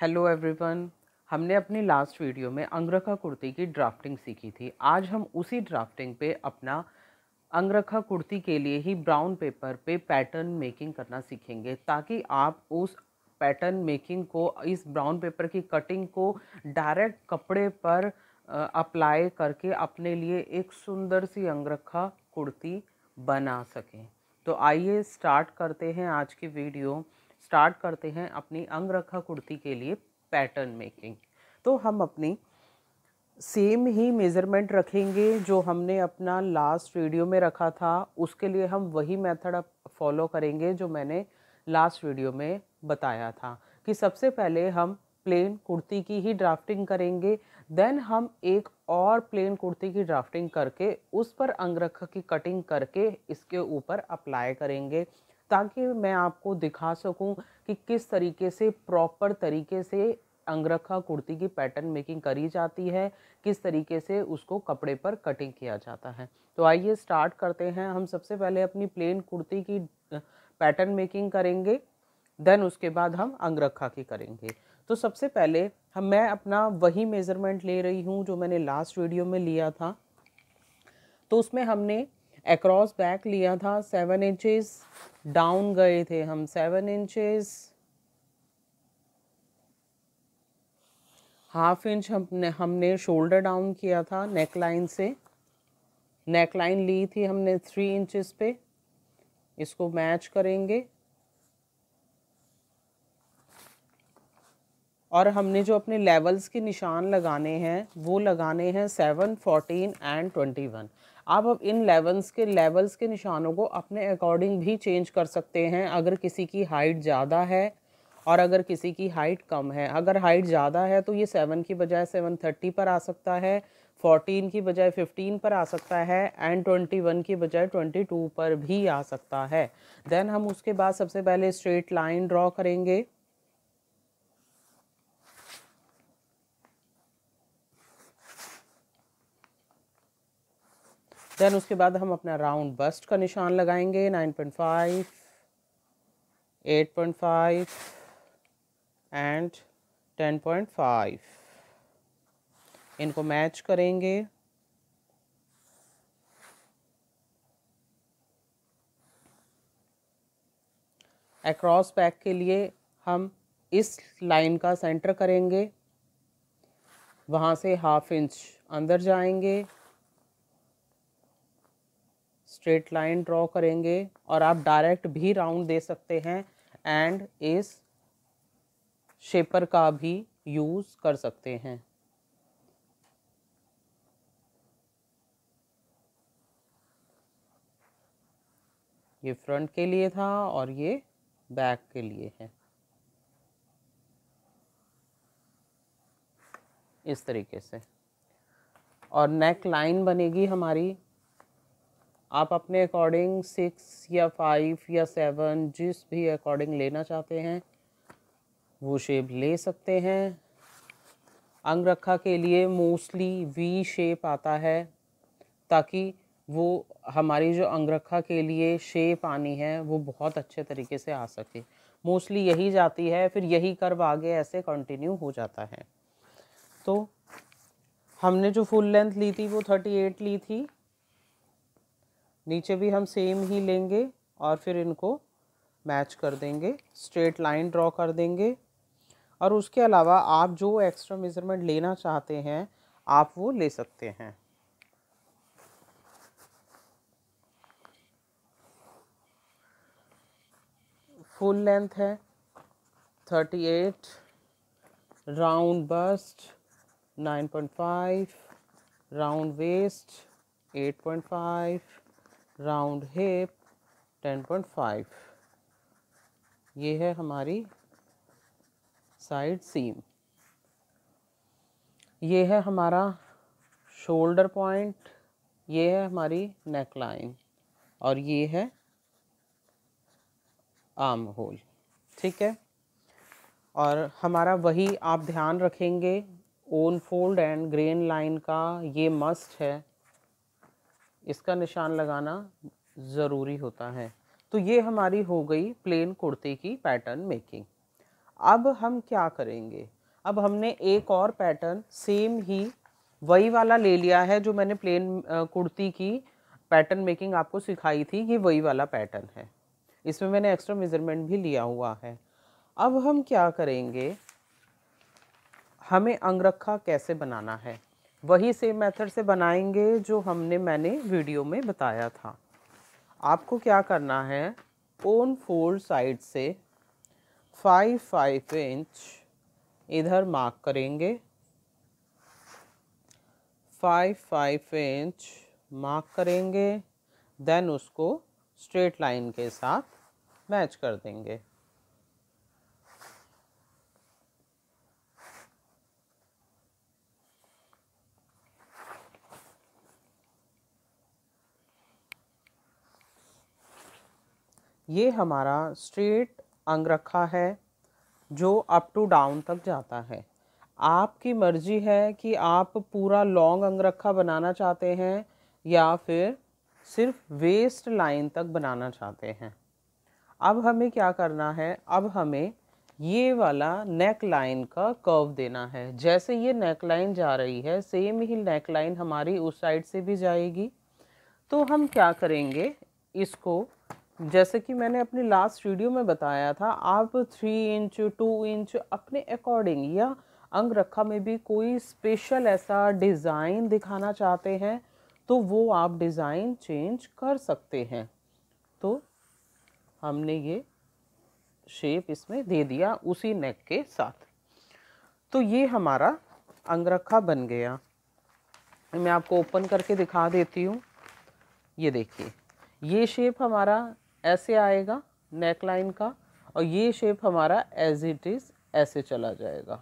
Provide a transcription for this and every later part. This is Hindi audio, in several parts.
हेलो एवरीवन हमने अपनी लास्ट वीडियो में अंगरखा कुर्ती की ड्राफ्टिंग सीखी थी आज हम उसी ड्राफ्टिंग पे अपना अंगरखा कुर्ती के लिए ही ब्राउन पेपर पे पैटर्न मेकिंग करना सीखेंगे ताकि आप उस पैटर्न मेकिंग को इस ब्राउन पेपर की कटिंग को डायरेक्ट कपड़े पर अप्लाई करके अपने लिए एक सुंदर सी अंगरखा कुर्ती बना सकें तो आइए स्टार्ट करते हैं आज की वीडियो स्टार्ट करते हैं अपनी अंगरखा कुर्ती के लिए पैटर्न मेकिंग तो हम अपनी सेम ही मेज़रमेंट रखेंगे जो हमने अपना लास्ट वीडियो में रखा था उसके लिए हम वही मेथड अब फॉलो करेंगे जो मैंने लास्ट वीडियो में बताया था कि सबसे पहले हम प्लेन कुर्ती की ही ड्राफ्टिंग करेंगे देन हम एक और प्लेन कुर्ती की ड्राफ्टिंग करके उस पर अंगरखा की कटिंग करके इसके ऊपर अप्लाई करेंगे ताकि मैं आपको दिखा सकूं कि किस तरीके से प्रॉपर तरीके से अंगरखा कुर्ती की पैटर्न मेकिंग करी जाती है किस तरीके से उसको कपड़े पर कटिंग किया जाता है तो आइए स्टार्ट करते हैं हम सबसे पहले अपनी प्लेन कुर्ती की पैटर्न मेकिंग करेंगे देन उसके बाद हम अंगरखा की करेंगे तो सबसे पहले हम मैं अपना वही मेज़रमेंट ले रही हूँ जो मैंने लास्ट वीडियो में लिया था तो उसमें हमने एक्रॉस बैक लिया था सेवन इंचेस डाउन गए थे हम सेवन इंचेस हाफ इंच हमने हमने शोल्डर डाउन किया था नेक लाइन से नेक लाइन ली थी हमने थ्री इंचेस पे इसको मैच करेंगे और हमने जो अपने लेवल्स के निशान लगाने हैं वो लगाने हैं seven fourteen and twenty one आप अब इन लेवल्स के लेवल्स के निशानों को अपने अकॉर्डिंग भी चेंज कर सकते हैं अगर किसी की हाइट ज़्यादा है और अगर किसी की हाइट कम है अगर हाइट ज़्यादा है तो ये सेवन की बजाय सेवन थर्टी पर आ सकता है फोर्टीन की बजाय फिफ्टीन पर आ सकता है एंड ट्वेंटी वन की बजाय ट्वेंटी टू पर भी आ सकता है देन हम उसके बाद सबसे पहले स्ट्रेट लाइन ड्रॉ करेंगे देन उसके बाद हम अपना राउंड बस्ट का निशान लगाएंगे nine point five eight point five and ten point five इनको मैच करेंगे अक्रॉस पैक के लिए हम इस लाइन का सेंटर करेंगे वहाँ से हाफ इंच अंदर जाएंगे स्ट्रेट लाइन ड्रॉ करेंगे और आप डायरेक्ट भी राउंड दे सकते हैं एंड इस शेपर का भी यूज़ कर सकते हैं ये फ्रंट के लिए था और ये बैक के लिए है इस तरीके से और नेक लाइन बनेगी हमारी आप अपने अकॉर्डिंग सिक्स या फाइव या सेवन जिस भी अकॉर्डिंग लेना चाहते हैं वो शेप ले सकते हैं अंगरखा के लिए मोस्टली वी शेप आता है ताकि वो हमारी जो अंगरखा के लिए शेप आनी है वो बहुत अच्छे तरीके से आ सके मोस्टली यही जाती है फिर यही कर्व आगे ऐसे कंटिन्यू हो जाता है तो हमने जो फुल लेंथ ली थी वो थर्टी एट ली थी नीचे भी हम सेम ही लेंगे और फिर इनको मैच कर देंगे स्ट्रेट लाइन ड्रॉ कर देंगे और उसके अलावा आप जो एक्स्ट्रा मेज़रमेंट लेना चाहते हैं आप वो ले सकते हैं फुल लेंथ है thirty eight round bust nine point five round waist eight point five round hip 10.5 ये है हमारी साइड सीम ये है हमारा शोल्डर पॉइंट ये है हमारी नेक लाइन और ये है आर्म होल ठीक है और हमारा वही आप ध्यान रखेंगे on fold and grain line का ये मस्ट है इसका निशान लगाना ज़रूरी होता है तो ये हमारी हो गई प्लेन कुर्ती की पैटर्न मेकिंग अब हम क्या करेंगे अब हमने एक और पैटर्न सेम ही वही वाला ले लिया है जो मैंने प्लेन कुर्ती की पैटर्न मेकिंग आपको सिखाई थी ये वही वाला पैटर्न है इसमें मैंने एक्स्ट्रा मेज़रमेंट भी लिया हुआ है अब हम क्या करेंगे हमें अंगरखा कैसे बनाना है वही सेम मेथड से बनाएंगे जो हमने मैंने वीडियो में बताया था आपको क्या करना है ओन फोर साइड से फाइव फाइव इंच इधर मार्क करेंगे फाइव फाइव इंच मार्क करेंगे देन उसको स्ट्रेट लाइन के साथ मैच कर देंगे ये हमारा स्ट्रेट अंग रखा है जो अप टू डाउन तक जाता है आपकी मर्जी है कि आप पूरा लॉन्ग रखा बनाना चाहते हैं या फिर सिर्फ वेस्ट लाइन तक बनाना चाहते हैं अब हमें क्या करना है अब हमें ये वाला नेक लाइन का कर्व देना है जैसे ये नेक लाइन जा रही है सेम ही नेक लाइन हमारी उस साइड से भी जाएगी तो हम क्या करेंगे इसको जैसे कि मैंने अपनी लास्ट वीडियो में बताया था आप थ्री इंच टू इंच अपने अकॉर्डिंग या अंगरखा में भी कोई स्पेशल ऐसा डिज़ाइन दिखाना चाहते हैं तो वो आप डिज़ाइन चेंज कर सकते हैं तो हमने ये शेप इसमें दे दिया उसी नेक के साथ तो ये हमारा अंगरखा बन गया मैं आपको ओपन करके दिखा देती हूँ ये देखिए ये शेप हमारा ऐसे आएगा नेक लाइन का और ये शेप हमारा एज इट इज़ ऐसे चला जाएगा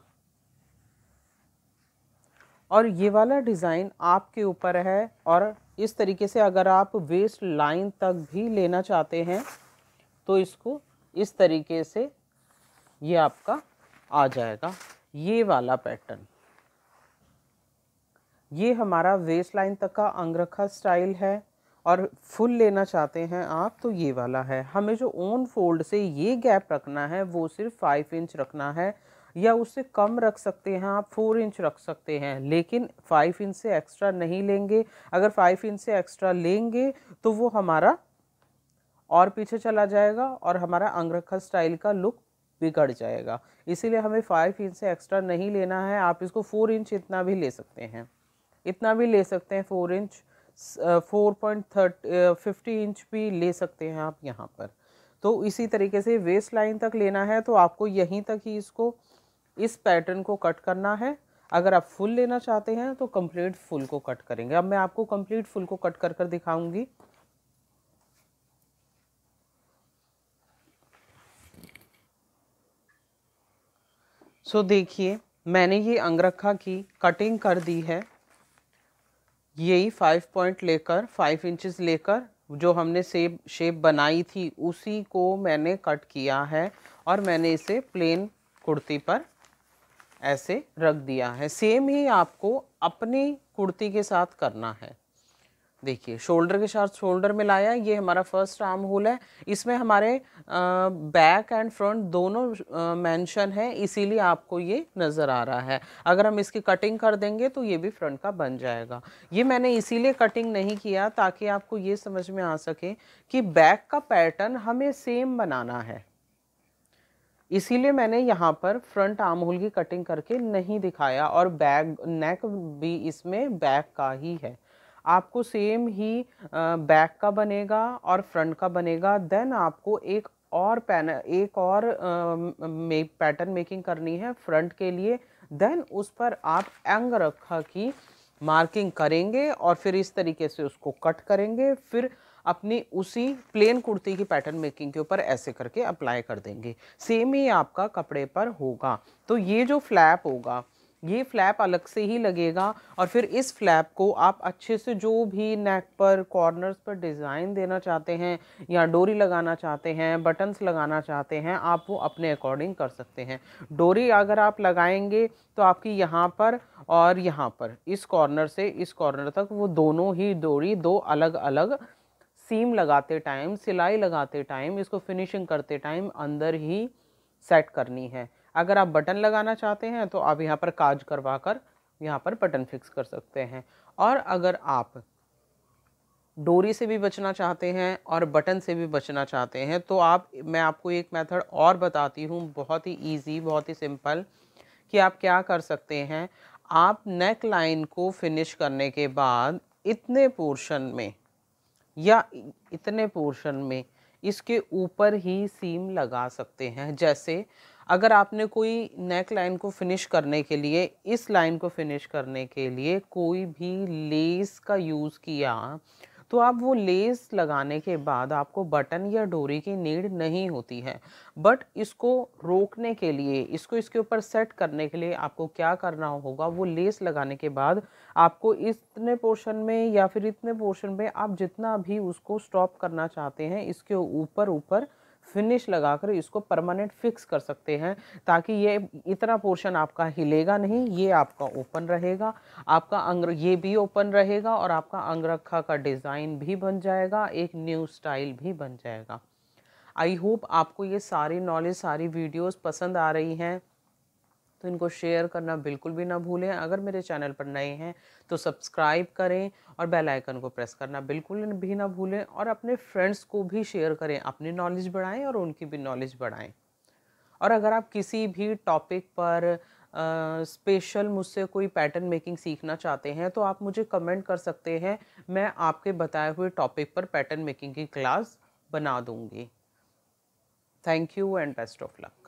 और ये वाला डिज़ाइन आपके ऊपर है और इस तरीके से अगर आप वेस्ट लाइन तक भी लेना चाहते हैं तो इसको इस तरीके से ये आपका आ जाएगा ये वाला पैटर्न ये हमारा वेस्ट लाइन तक का अंगरखा स्टाइल है और फुल लेना चाहते हैं आप तो ये वाला है हमें जो ओन फोल्ड से ये गैप रखना है वो सिर्फ फाइव इंच रखना है या उससे कम रख सकते हैं आप फोर इंच रख सकते हैं लेकिन फाइव इंच से एक्स्ट्रा नहीं लेंगे अगर फाइव इंच से एक्स्ट्रा लेंगे तो वो हमारा और पीछे चला जाएगा और हमारा अंगरखा स्टाइल का लुक बिगड़ जाएगा इसीलिए हमें फाइव इंच से एक्स्ट्रा नहीं लेना है आप इसको फोर इंच इतना भी ले सकते हैं इतना भी ले सकते हैं four inch four point thirty fifty inch भी ले सकते हैं आप यहाँ पर तो इसी तरीके से वेस्ट लाइन तक लेना है तो आपको यहीं तक ही इसको इस पैटर्न को कट करना है अगर आप फुल लेना चाहते हैं तो कंप्लीट फुल को कट करेंगे अब मैं आपको कंप्लीट फुल को कट कर कर दिखाऊंगी सो so, देखिए मैंने ये अंगरखा की कटिंग कर दी है यही फाइव पॉइंट लेकर फाइव इंचेस लेकर जो हमने सेप शेप बनाई थी उसी को मैंने कट किया है और मैंने इसे प्लेन कुर्ती पर ऐसे रख दिया है सेम ही आपको अपनी कुर्ती के साथ करना है देखिए शोल्डर के साथ शोल्डर में लाया ये हमारा फर्स्ट आर्म होल है इसमें हमारे बैक एंड फ्रंट दोनों मेंशन है इसीलिए आपको ये नज़र आ रहा है अगर हम इसकी कटिंग कर देंगे तो ये भी फ्रंट का बन जाएगा ये मैंने इसीलिए कटिंग नहीं किया ताकि आपको ये समझ में आ सके कि बैक का पैटर्न हमें सेम बनाना है इसीलिए मैंने यहाँ पर फ्रंट आर्म होल की कटिंग करके नहीं दिखाया और बैक नेक भी इसमें बैक का ही है आपको सेम ही बैक का बनेगा और फ्रंट का बनेगा देन आपको एक और पैन एक और पैटर्न मेकिंग करनी है फ्रंट के लिए देन उस पर आप एंग रखा की मार्किंग करेंगे और फिर इस तरीके से उसको कट करेंगे फिर अपनी उसी प्लेन कुर्ती की पैटर्न मेकिंग के ऊपर ऐसे करके अप्लाई कर देंगे सेम ही आपका कपड़े पर होगा तो ये जो फ्लैप होगा ये फ्लैप अलग से ही लगेगा और फिर इस फ्लैप को आप अच्छे से जो भी नेक पर कॉर्नर्स पर डिज़ाइन देना चाहते हैं या डोरी लगाना चाहते हैं बटन्स लगाना चाहते हैं आप वो अपने अकॉर्डिंग कर सकते हैं डोरी अगर आप लगाएंगे तो आपकी यहाँ पर और यहाँ पर इस कॉर्नर से इस कॉर्नर तक वो दोनों ही डोरी दो अलग अलग सीम लगाते टाइम सिलाई लगाते टाइम इसको फिनिशिंग करते टाइम अंदर ही सेट करनी है अगर आप बटन लगाना चाहते हैं तो आप यहाँ पर काज करवा कर यहाँ पर बटन फिक्स कर सकते हैं और अगर आप डोरी से भी बचना चाहते हैं और बटन से भी बचना चाहते हैं तो आप मैं आपको एक मेथड और बताती हूँ बहुत ही इजी बहुत ही सिंपल कि आप क्या कर सकते हैं आप नेक लाइन को फिनिश करने के बाद इतने पोर्शन में या इतने पोर्शन में इसके ऊपर ही सीम लगा सकते हैं जैसे अगर आपने कोई नेक लाइन को फिनिश करने के लिए इस लाइन को फिनिश करने के लिए कोई भी लेस का यूज़ किया तो आप वो लेस लगाने के बाद आपको बटन या डोरी की नीड नहीं होती है बट इसको रोकने के लिए इसको इसके ऊपर सेट करने के लिए आपको क्या करना होगा वो लेस लगाने के बाद आपको इतने पोर्शन में या फिर इतने पोर्शन में आप जितना भी उसको स्टॉप करना चाहते हैं इसके ऊपर ऊपर फिनिश लगाकर इसको परमानेंट फिक्स कर सकते हैं ताकि ये इतना पोर्शन आपका हिलेगा नहीं ये आपका ओपन रहेगा आपका अंग ये भी ओपन रहेगा और आपका अंगरखा का डिज़ाइन भी बन जाएगा एक न्यू स्टाइल भी बन जाएगा आई होप आपको ये सारी नॉलेज सारी वीडियोस पसंद आ रही हैं तो इनको शेयर करना बिल्कुल भी ना भूलें अगर मेरे चैनल पर नए हैं तो सब्सक्राइब करें और बेल आइकन को प्रेस करना बिल्कुल भी ना भूलें और अपने फ्रेंड्स को भी शेयर करें अपनी नॉलेज बढ़ाएं और उनकी भी नॉलेज बढ़ाएं और अगर आप किसी भी टॉपिक पर स्पेशल मुझसे कोई पैटर्न मेकिंग सीखना चाहते हैं तो आप मुझे कमेंट कर सकते हैं मैं आपके बताए हुए टॉपिक पर पैटर्न मेकिंग की क्लास बना दूँगी thank you and best of luck